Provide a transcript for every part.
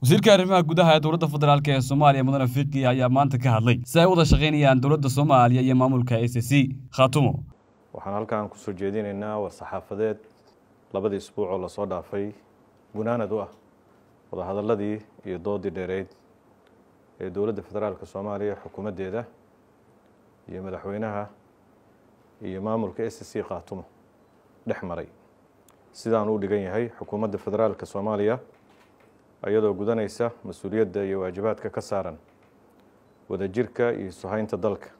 wasiirka arrimaha gudaha ee dowladda federaalk ee soomaaliya mudan afiiqi ayaa maanta ka hadlay si ay u wada shaqaynayaan dowladda soomaaliya iyo maamulka a c c khaatumo waxaan halkan kusoo jeedinaynaa war-saxaafadeed labadii isbuuc isbuucoo lasoo dhaafay gunaanad u ah wadahadalladii iyo doodii dheereyd ee dowladda federaalk soomaaliya xukuumaddeeda iyo madaxweynaha iyo maamulka s c c khaatumo dhex maray sidaan u dhigan yahay xukuumadda federaalk soomaaliya iyadoo gudanaysa mas-uuliyadda iyo waajibaadka ka saaran wadajirka iyo suhaynta dalka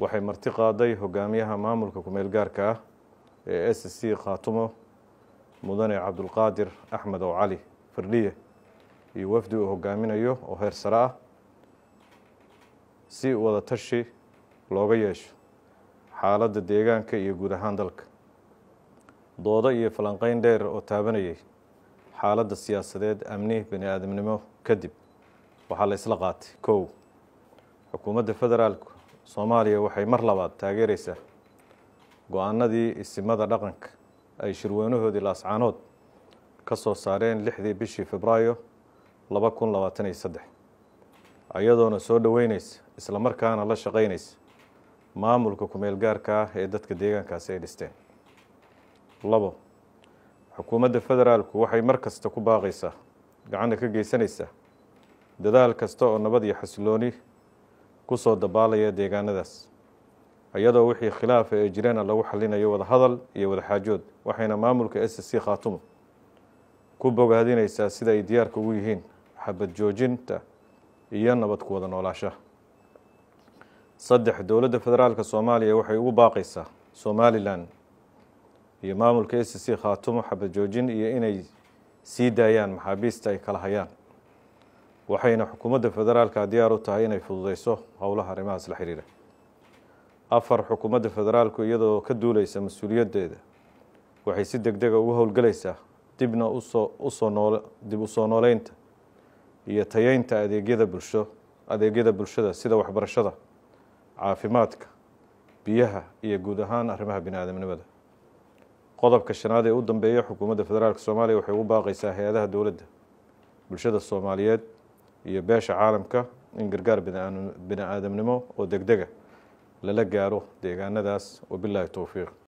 waxay marti qaaday hogaamiyaha maamulka ku gaarka ah ee s c khaatumo mudane cabdulqaadir axmed oo cali fardhiye iyo wafdi uu hogaaminayo oo heer sare ah si wada tashi looga yeesho xaaladda deegaanka iyo guud ahaan dalka doodo iyo falanqayn dheer oo taabanayay xaaladda siyaasadeed amni bini aadamnimo kadib waxaa la isla qaatay kow xukuumadda federaalka soomaaliya waxay mar labaad taageeraysaa go-aanadii isimada dhaqanka ay shirweynahoodii laascaanood ka soo saareen lixdii bishii febraayo laba kun labaataniyo saddex ayadoona soo dhoweynaysa isla markaana la shaqaynaysa maamulka ku-meel gaarka ah ee dadka deegaankaasi ay dhisteen labo xukuumadda federaalku waxay mar kasta ku baaqaysaa gacanna ka geysanaysaa dadaal kasta oo nabad iyo xasilooni ku soo dabaalaya deegaanadaas iyadoo wixii khilaafa ee jireena lagu xalinayo wadahadal iyo wadaxaajood waxayna maamulka s c khaatumo ku bogaadinaysaa sida ay diyaarka ugu yihiin xabad joojinta iyo nabad ku wada noolaashaha saddex dowladda federaalka soomaaliya waxay ugu baaqaysaa somalilan iyo maamulka s c khaatumo xabajoojin iyo inay sii daayaan maxaabiista ay kala hayaan waxayna xukuumadda federaalka diyaar u tahay inay fududeyso howlaha arrimahaas la xiriira afar xukuumadda federaalku iyadoo ka duuleysa mas-uuliyaddeeda waxay si deg dega ah ugu howlgelaysaa dibna usoo usoo nool dib u soo nooleynta iyo tayeynta adeegyada bulsho adeegyada bulshada sida waxbarashada caafimaadka biyaha iyo guud ahaan arrimaha bini aadamnimada qodobka shanaad ee u dambeeya xukuumadda federaalk soomaaliya waxay ugu baaqaysaa hay-adaha dowladda bulshada soomaaliyeed iyo beesha caalamka in gargaar bini aadamnimo oo degdega lala gaaro deegaanadaas wabilaahi towfiiq